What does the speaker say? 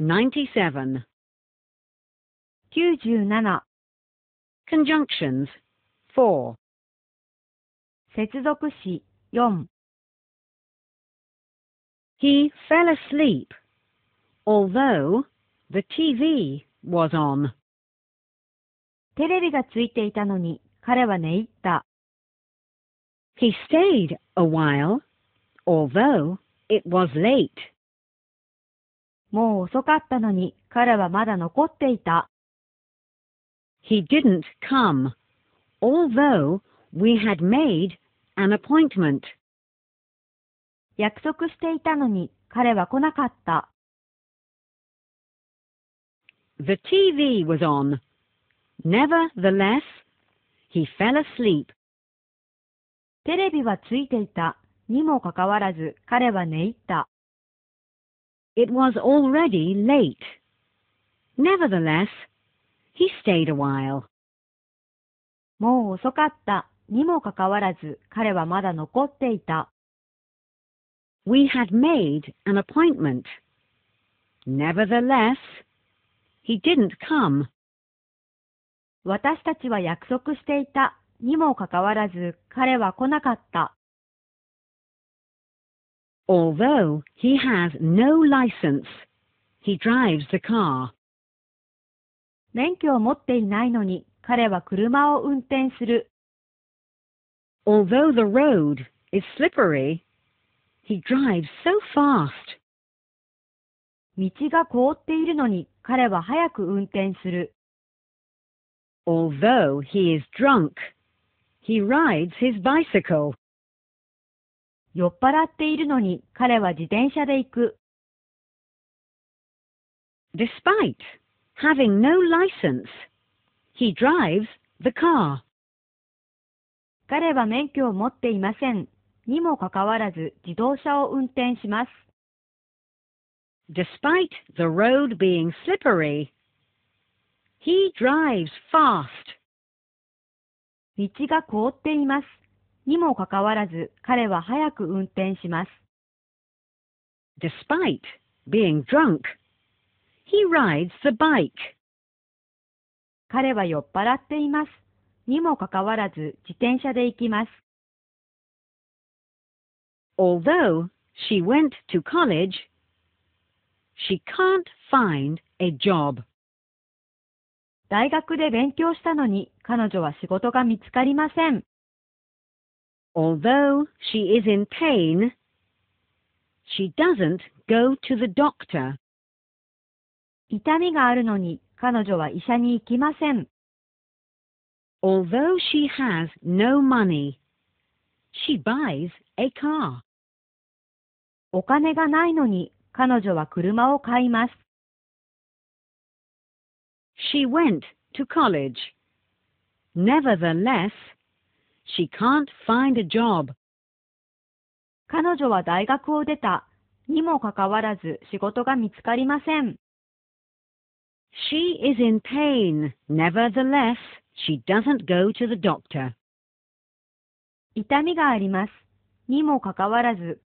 97 97Conjunctions 4接続詞4 He fell asleep, although the TV was on. He stayed a while, although it was late. もう遅かったのに彼はまだ残っていた。He didn't come, although we had made an appointment. 約束していたのに彼は来なかった。The TV was on. Nevertheless, he fell asleep. テレビはついていた。にもかかわらず彼は寝入った。It was already late. Nevertheless, he stayed a while. もう遅かった。にもかかわらず、彼はまだ残っていた。We had made an appointment. Nevertheless, he didn't come. 私たちは約束していた。にもかかわらず、彼は来なかった。Although he has no license, he drives the car. 免許を持っていないのに彼は車を運転する。Although the road is slippery, he drives so fast. 道が凍っているのに彼は早く運転する。Although he is drunk, he rides his bicycle. 酔っ払っているのに彼は自転車で行く。Despite having no license, he drives the car. 彼は免許を持っていません。にもかかわらず自動車を運転します。Despite the road being slippery, he drives fast. 道が凍っています。にもかかわらず彼は早く運転します。Despite being drunk, he rides the bike. 彼は酔っ払っています。にもかかわらず自転車で行きます。Although she went to college, she can't find a job. 大学で勉強したのに彼女は仕事が見つかりません。Although she is in pain, she doesn't go to the doctor. 痛みがあるのに彼女は医者に行きません。Although she has no money, she buys a car. お金がないのに彼女は車を買います。She went to college. Nevertheless, She can't find a job. 彼女は大学を出た。にもかかわらず仕事が見つかりません。She is in pain. Nevertheless, she doesn't go to the doctor. 痛みがあります。にもかかわらず